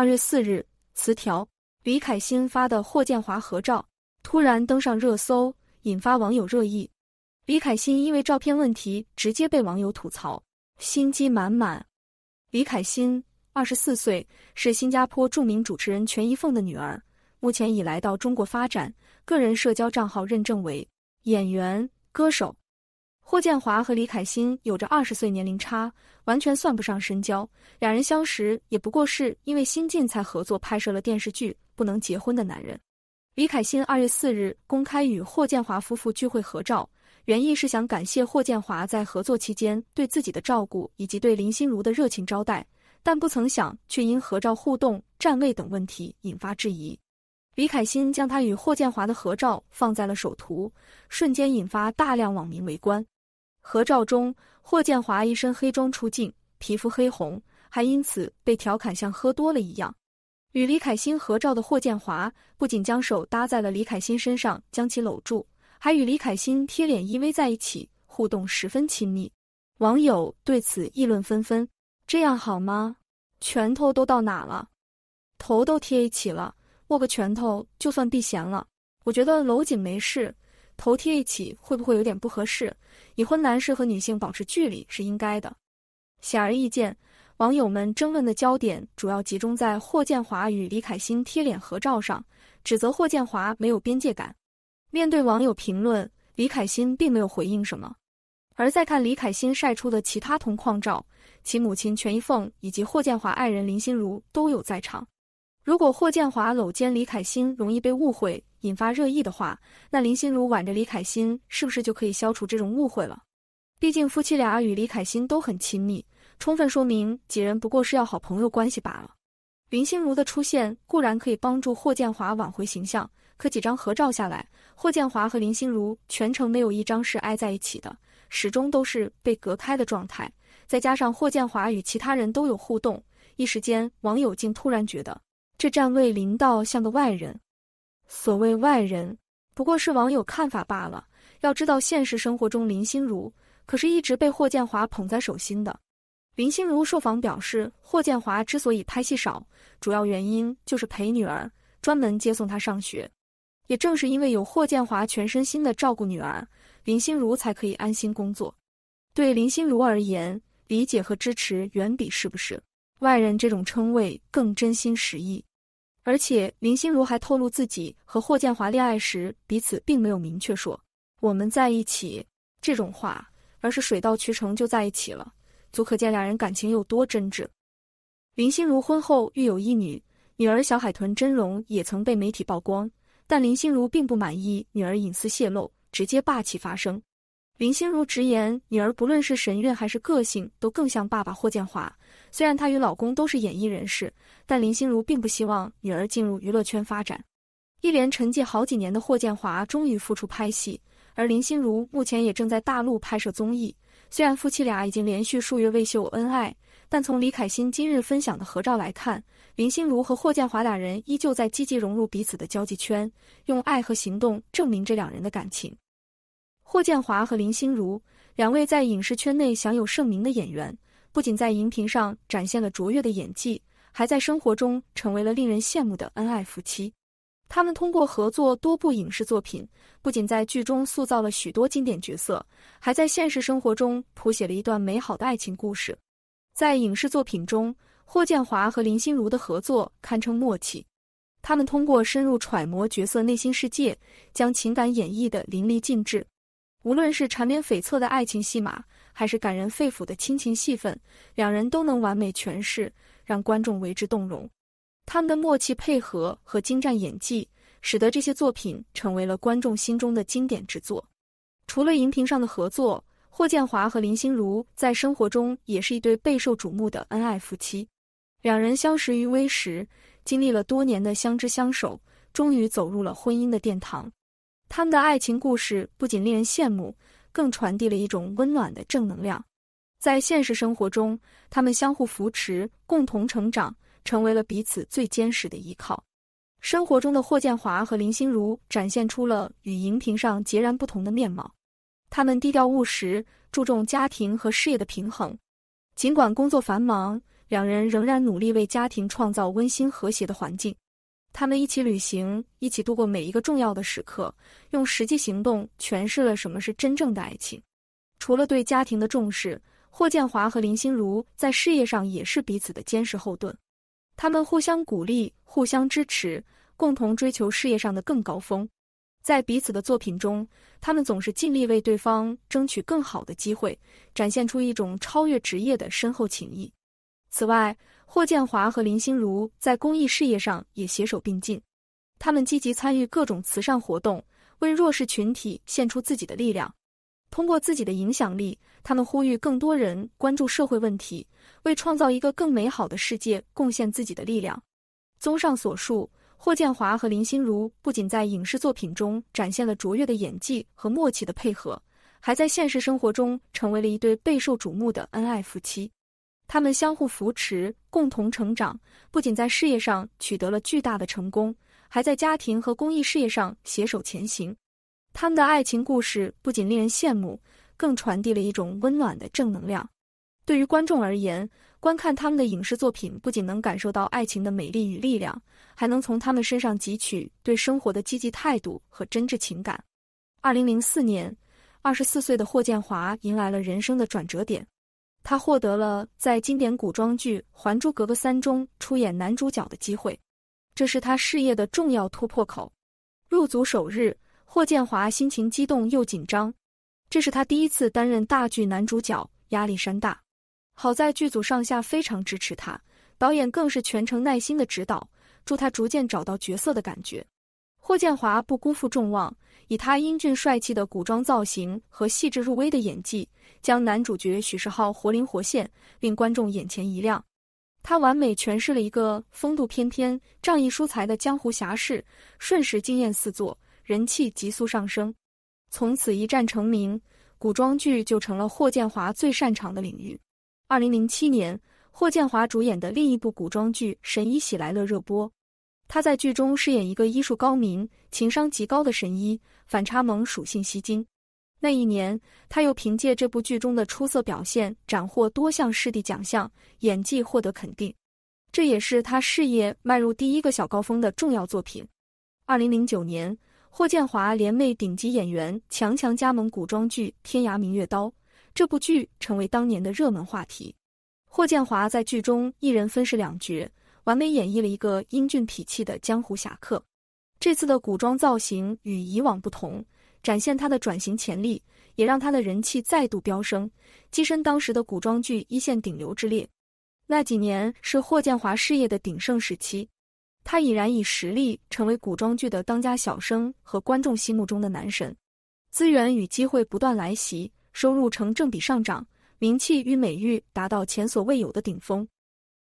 二月四日，词条李凯欣发的霍建华合照突然登上热搜，引发网友热议。李凯欣因为照片问题，直接被网友吐槽心机满满。李凯欣二十四岁，是新加坡著名主持人全一凤的女儿，目前已来到中国发展，个人社交账号认证为演员、歌手。霍建华和李凯欣有着二十岁年龄差，完全算不上深交。两人相识也不过是因为新晋才合作拍摄了电视剧《不能结婚的男人》。李凯欣二月四日公开与霍建华夫妇聚会合照，原意是想感谢霍建华在合作期间对自己的照顾，以及对林心如的热情招待，但不曾想却因合照互动、站位等问题引发质疑。李凯欣将他与霍建华的合照放在了首图，瞬间引发大量网民围观。合照中，霍建华一身黑装出镜，皮肤黑红，还因此被调侃像喝多了一样。与李凯欣合照的霍建华不仅将手搭在了李凯欣身上将其搂住，还与李凯欣贴脸依偎在一起，互动十分亲密。网友对此议论纷纷：这样好吗？拳头都到哪了？头都贴一起了，握个拳头就算避嫌了？我觉得搂紧没事。头贴一起会不会有点不合适？已婚男士和女性保持距离是应该的。显而易见，网友们争论的焦点主要集中在霍建华与李凯欣贴脸合照上，指责霍建华没有边界感。面对网友评论，李凯欣并没有回应什么。而再看李凯欣晒出的其他同框照，其母亲全一凤以及霍建华爱人林心如都有在场。如果霍建华搂肩李凯欣，容易被误会。引发热议的话，那林心如挽着李凯欣是不是就可以消除这种误会了？毕竟夫妻俩与李凯欣都很亲密，充分说明几人不过是要好朋友关系罢了。林心如的出现固然可以帮助霍建华挽回形象，可几张合照下来，霍建华和林心如全程没有一张是挨在一起的，始终都是被隔开的状态。再加上霍建华与其他人都有互动，一时间网友竟突然觉得这站位林到像个外人。所谓外人，不过是网友看法罢了。要知道，现实生活中，林心如可是一直被霍建华捧在手心的。林心如受访表示，霍建华之所以拍戏少，主要原因就是陪女儿，专门接送她上学。也正是因为有霍建华全身心的照顾女儿，林心如才可以安心工作。对林心如而言，理解和支持远比是不是外人这种称谓更真心实意。而且林心如还透露，自己和霍建华恋爱时，彼此并没有明确说“我们在一起”这种话，而是水到渠成就在一起了，足可见两人感情有多真挚。林心如婚后育有一女，女儿小海豚真容也曾被媒体曝光，但林心如并不满意女儿隐私泄露，直接霸气发声。林心如直言，女儿不论是神韵还是个性，都更像爸爸霍建华。虽然她与老公都是演艺人士，但林心如并不希望女儿进入娱乐圈发展。一连沉寂好几年的霍建华终于复出拍戏，而林心如目前也正在大陆拍摄综艺。虽然夫妻俩已经连续数月未秀恩爱，但从李凯欣今日分享的合照来看，林心如和霍建华俩人依旧在积极融入彼此的交际圈，用爱和行动证明这两人的感情。霍建华和林心如两位在影视圈内享有盛名的演员，不仅在荧屏上展现了卓越的演技，还在生活中成为了令人羡慕的恩爱夫妻。他们通过合作多部影视作品，不仅在剧中塑造了许多经典角色，还在现实生活中谱写了一段美好的爱情故事。在影视作品中，霍建华和林心如的合作堪称默契。他们通过深入揣摩角色内心世界，将情感演绎的淋漓尽致。无论是缠绵悱恻的爱情戏码，还是感人肺腑的亲情戏份，两人都能完美诠释，让观众为之动容。他们的默契配合和精湛演技，使得这些作品成为了观众心中的经典之作。除了荧屏上的合作，霍建华和林心如在生活中也是一对备受瞩目的恩爱夫妻。两人相识于微时，经历了多年的相知相守，终于走入了婚姻的殿堂。他们的爱情故事不仅令人羡慕，更传递了一种温暖的正能量。在现实生活中，他们相互扶持，共同成长，成为了彼此最坚实的依靠。生活中的霍建华和林心如展现出了与荧屏上截然不同的面貌。他们低调务实，注重家庭和事业的平衡。尽管工作繁忙，两人仍然努力为家庭创造温馨和谐的环境。他们一起旅行，一起度过每一个重要的时刻，用实际行动诠释了什么是真正的爱情。除了对家庭的重视，霍建华和林心如在事业上也是彼此的坚实后盾。他们互相鼓励，互相支持，共同追求事业上的更高峰。在彼此的作品中，他们总是尽力为对方争取更好的机会，展现出一种超越职业的深厚情谊。此外，霍建华和林心如在公益事业上也携手并进。他们积极参与各种慈善活动，为弱势群体献出自己的力量。通过自己的影响力，他们呼吁更多人关注社会问题，为创造一个更美好的世界贡献自己的力量。综上所述，霍建华和林心如不仅在影视作品中展现了卓越的演技和默契的配合，还在现实生活中成为了一对备受瞩目的恩爱夫妻。他们相互扶持，共同成长，不仅在事业上取得了巨大的成功，还在家庭和公益事业上携手前行。他们的爱情故事不仅令人羡慕，更传递了一种温暖的正能量。对于观众而言，观看他们的影视作品不仅能感受到爱情的美丽与力量，还能从他们身上汲取对生活的积极态度和真挚情感。二零零四年，二十四岁的霍建华迎来了人生的转折点。他获得了在经典古装剧《还珠格格三》中出演男主角的机会，这是他事业的重要突破口。入组首日，霍建华心情激动又紧张，这是他第一次担任大剧男主角，压力山大。好在剧组上下非常支持他，导演更是全程耐心的指导，助他逐渐找到角色的感觉。霍建华不辜负众望，以他英俊帅气的古装造型和细致入微的演技，将男主角许世浩活灵活现，令观众眼前一亮。他完美诠释了一个风度翩翩、仗义疏财的江湖侠士，瞬时惊艳四座，人气急速上升，从此一战成名。古装剧就成了霍建华最擅长的领域。二零零七年，霍建华主演的另一部古装剧《神医喜来乐》热播。他在剧中饰演一个医术高明、情商极高的神医，反差萌属性吸睛。那一年，他又凭借这部剧中的出色表现斩获多项视帝奖项，演技获得肯定，这也是他事业迈入第一个小高峰的重要作品。二零零九年，霍建华联袂顶级演员强强加盟古装剧《天涯明月刀》，这部剧成为当年的热门话题。霍建华在剧中一人分饰两角。完美演绎了一个英俊痞气的江湖侠客。这次的古装造型与以往不同，展现他的转型潜力，也让他的人气再度飙升，跻身当时的古装剧一线顶流之列。那几年是霍建华事业的鼎盛时期，他已然以实力成为古装剧的当家小生和观众心目中的男神，资源与机会不断来袭，收入成正比上涨，名气与美誉达到前所未有的顶峰。